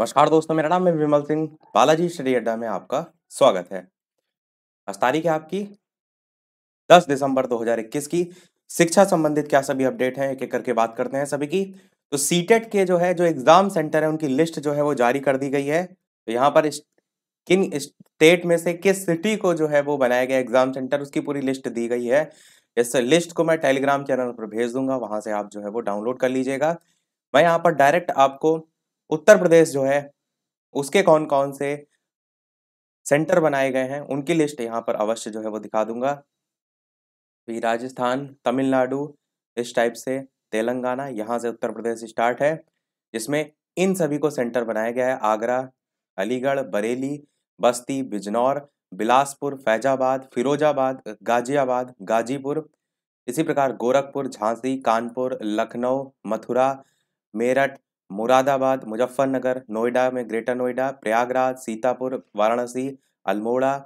नमस्कार दोस्तों मेरा नाम है विमल सिंह बालाजी स्टडी अड्डा में आपका स्वागत है आज तारीख है आपकी 10 दिसंबर 2021 की शिक्षा संबंधित क्या सभी अपडेट हैं एक एक करके बात करते हैं सभी की तो सीटेट e के जो है जो एग्जाम सेंटर है उनकी लिस्ट जो है वो जारी कर दी गई है तो यहाँ पर इस, किन स्टेट में से किस सिटी को जो है वो बनाया गया एग्जाम सेंटर उसकी पूरी लिस्ट दी गई है इस लिस्ट को मैं टेलीग्राम चैनल पर भेज दूंगा वहां से आप जो है वो डाउनलोड कर लीजिएगा मैं यहाँ पर डायरेक्ट आपको उत्तर प्रदेश जो है उसके कौन कौन से सेंटर बनाए गए हैं उनकी लिस्ट यहाँ पर अवश्य जो है वो दिखा दूंगा भी राजस्थान तमिलनाडु इस टाइप से तेलंगाना यहाँ से उत्तर प्रदेश स्टार्ट है जिसमें इन सभी को सेंटर बनाया गया है आगरा अलीगढ़ बरेली बस्ती बिजनौर बिलासपुर फैजाबाद फिरोजाबाद गाजियाबाद गाजीपुर इसी प्रकार गोरखपुर झांसी कानपुर लखनऊ मथुरा मेरठ मुरादाबाद मुजफ्फरनगर नोएडा में ग्रेटर नोएडा प्रयागराज सीतापुर वाराणसी अल्मोड़ा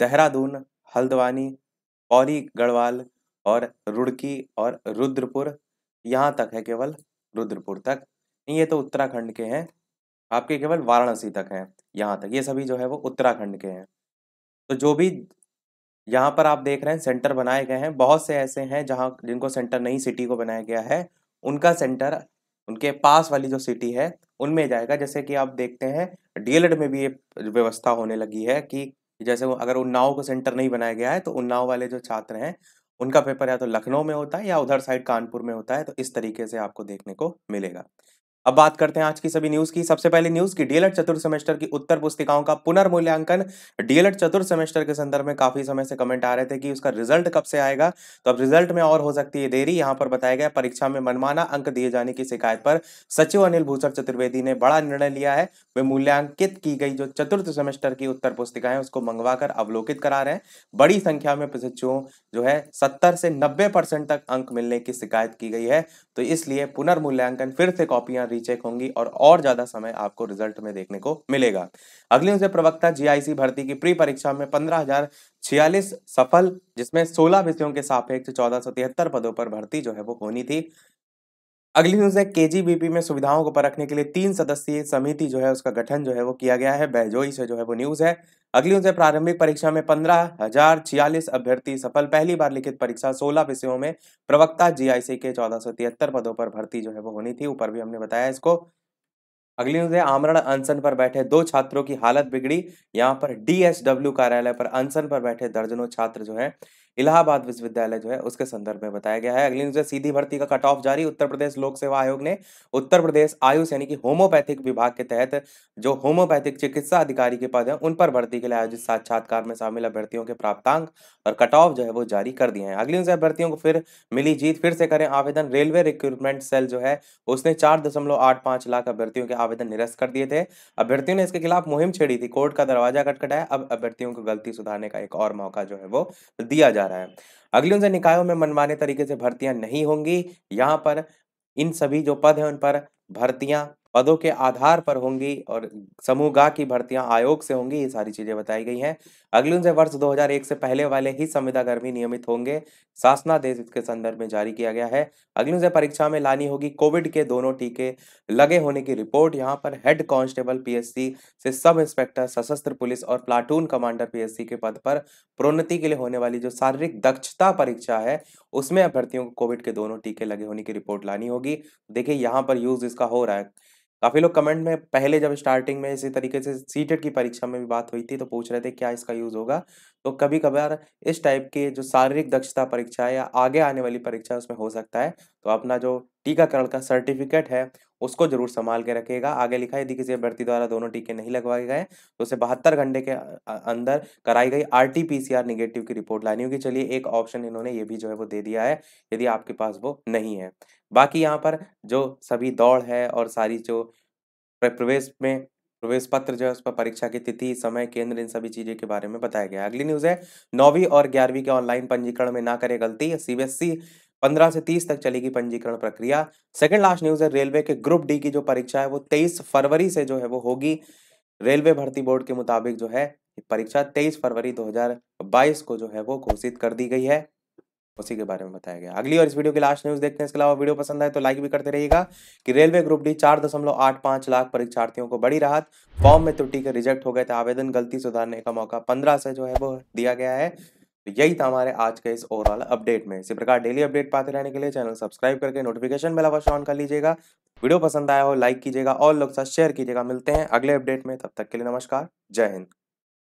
देहरादून हल्द्वानी पौरी गढ़वाल और रुड़की और रुद्रपुर यहाँ तक है केवल रुद्रपुर तक ये तो उत्तराखंड के हैं आपके केवल वाराणसी तक हैं यहाँ तक ये सभी जो है वो उत्तराखंड के हैं तो जो भी यहाँ पर आप देख रहे हैं सेंटर बनाए गए हैं बहुत से ऐसे हैं जहाँ जिनको सेंटर नई सिटी को बनाया गया है उनका सेंटर उनके पास वाली जो सिटी है उनमें जाएगा जैसे कि आप देखते हैं डीएलएड में भी ये व्यवस्था होने लगी है कि जैसे वो अगर उन्नाव को सेंटर नहीं बनाया गया है तो उन्नाव वाले जो छात्र हैं उनका पेपर या तो लखनऊ में होता है या उधर साइड कानपुर में होता है तो इस तरीके से आपको देखने को मिलेगा अब बात करते हैं आज की सभी न्यूज की सबसे पहले न्यूज की डीएलएड चतुर्थ सेमेस्टर की उत्तर पुस्तिकाओं का पुनर्मूल्यांकन डीएलएड चतुर्थ सेमेस्टर के संदर्भ में काफी समय से कमेंट आ रहे थे कि उसका रिजल्ट कब से आएगा तो अब रिजल्ट में और हो सकती है देरी यहां पर बताया गया परीक्षा में मनमाना अंक दिए जाने की शिकायत पर सचिव अनिल भूषण चतुर्वेदी ने बड़ा निर्णय लिया है वे मूल्यांकित की गई जो चतुर्थ सेमेस्टर की उत्तर पुस्तिकाएं उसको मंगवा अवलोकित करा रहे हैं बड़ी संख्या में प्रशिक्षुओं जो है सत्तर से नब्बे तक अंक मिलने की शिकायत की गई है तो इसलिए पुनर्मूल्यांकन फिर से कॉपियां रीचेक होंगी और और ज्यादा समय आपको रिजल्ट में देखने को मिलेगा अगली उनसे प्रवक्ता जीआईसी भर्ती की प्री परीक्षा में पंद्रह हजार छियालीस सफल जिसमें सोलह विषयों के सापेक्ष चौदह सौ तिहत्तर पदों पर भर्ती जो है वो होनी थी अगली न्यूज है केजीबीपी में सुविधाओं को परखने के लिए तीन सदस्यीय समिति जो है उसका गठन जो है वो किया गया है बहजोई से जो है वो न्यूज है अगली न्यूज है प्रारंभिक परीक्षा में पंद्रह हजार छियालीस अभ्यर्थी सफल पहली बार लिखित परीक्षा सोलह विषयों में प्रवक्ता जीआईसी के चौदह सौ तिहत्तर पदों पर भर्ती जो है वो होनी थी ऊपर भी हमने बताया इसको अगली न्यूज है आमरण अनशन पर बैठे दो छात्रों की हालत बिगड़ी यहाँ पर डीएसडब्ल्यू कार्यालय पर अनशन पर बैठे दर्जनों छात्र जो है इलाहाबाद विश्वविद्यालय जो है उसके संदर्भ में बताया गया है अगली न्यूज है सीधी भर्ती का कट ऑफ जारी उत्तर प्रदेश लोक सेवा आयोग ने उत्तर प्रदेश आयुष यानी कि होम्योपैथिक विभाग के तहत जो होम्योपैथिक चिकित्सा अधिकारी के पद है उन पर भर्ती के लिए आयोजित साक्षात्कार में शामिल अभ्यर्थियों के प्राप्तांक और कट ऑफ जो है वो जारी कर दिए हैं अगली न्यूज अभ्यर्थियों को फिर मिली जीत फिर से करें आवेदन रेलवे रिक्रूटमेंट सेल जो है उसने चार दशमलव आठ पांच लाख अभ्यर्थियों के आवेदन निरस्त कर दिए थे अभ्यर्थियों ने इसके खिलाफ मुहिम छेड़ी थी कोर्ट का दरवाजा कटकटाया अब अभ्यर्थियों को गलती सुधारने का एक और मौका जो है वो दिया जा जा रहा है अगले उनसे निकायों में मनमाने तरीके से भर्तियां नहीं होंगी यहाँ पर इन सभी जो पद हैं उन पर भर्तियां पदों के आधार पर होंगी और समूह गा की भर्तियां आयोग से होंगी ये सारी चीजें बताई गई हैं अगले उनसे वर्ष 2001 से पहले वाले ही संविदा कर्मी नियमित होंगे शासनादेश इसके संदर्भ में जारी किया गया है अगले उनसे परीक्षा में लानी होगी कोविड के दोनों टीके लगे होने की रिपोर्ट यहाँ पर हेड कांस्टेबल पीएससी से सब इंस्पेक्टर सशस्त्र पुलिस और प्लाटून कमांडर पीएससी के पद पर प्रोन्नति के लिए होने वाली जो शारीरिक दक्षता परीक्षा है उसमें अभ्यर्थियों को कोविड के दोनों टीके लगे होने की रिपोर्ट लानी होगी देखिए यहाँ पर यूज इसका हो रहा है काफ़ी लोग कमेंट में पहले जब स्टार्टिंग में इसी तरीके से सीटेट की परीक्षा में भी बात हुई थी तो पूछ रहे थे क्या इसका यूज़ होगा तो कभी कभार इस टाइप के जो शारीरिक दक्षता परीक्षा है या आगे आने वाली परीक्षा उसमें हो सकता है तो अपना जो टीकाकरण का सर्टिफिकेट है उसको जरूर संभाल के रखेगा आगे लिखा यदि किसी अभ्यर्थी द्वारा दोनों टीके नहीं लगवाए गए तो उसे बहत्तर घंटे के अंदर कराई गई R T P C R negative की रिपोर्ट लानी होगी चलिए एक ऑप्शन इन्होंने ये भी जो है वो दे दिया है यदि आपके पास वो नहीं है बाकी यहाँ पर जो सभी दौड़ है और सारी जो प्रवेश में प्रवेश पत्र जो है उस पर परीक्षा की तिथि समय केंद्र इन सभी चीजों के बारे में बताया गया अगली न्यूज है नौवीं और ग्यारहवीं के ऑनलाइन पंजीकरण में ना करे गलती सीबीएसई पंद्रह से तीस तक चलेगी पंजीकरण प्रक्रिया सेकंड लास्ट न्यूज है रेलवे के ग्रुप डी की जो परीक्षा है वो तेईस फरवरी से जो है वो होगी रेलवे भर्ती बोर्ड के मुताबिक जो है परीक्षा तेईस फरवरी 2022 को जो है वो घोषित कर दी गई है उसी के बारे में बताया गया अगली और इस वीडियो की लास्ट न्यूज देखते हैं इसके अलावा वीडियो पसंद आए तो लाइक भी करते रहिएगा कि रेलवे ग्रुप डी चार दशमलव आठ पांच लाख परीक्षार्थियों को बड़ी राहत फॉर्म में त्रुटि के रिजेक्ट हो गए थे आवेदन गलती सुधारने का मौका पंद्रह से जो है वो दिया गया है तो यही था हमारे आज के इस ओवरऑल अपडेट में इसी प्रकार डेली अपडेट पाते रहने के लिए चैनल सब्सक्राइब करके नोटिफिकेशन बेल अवश्य ऑन कर लीजिएगा वीडियो पसंद आया हो लाइक कीजिएगा और लोग साथ शेयर कीजिएगा मिलते हैं अगले अपडेट में तब तक के लिए नमस्कार जय हिंद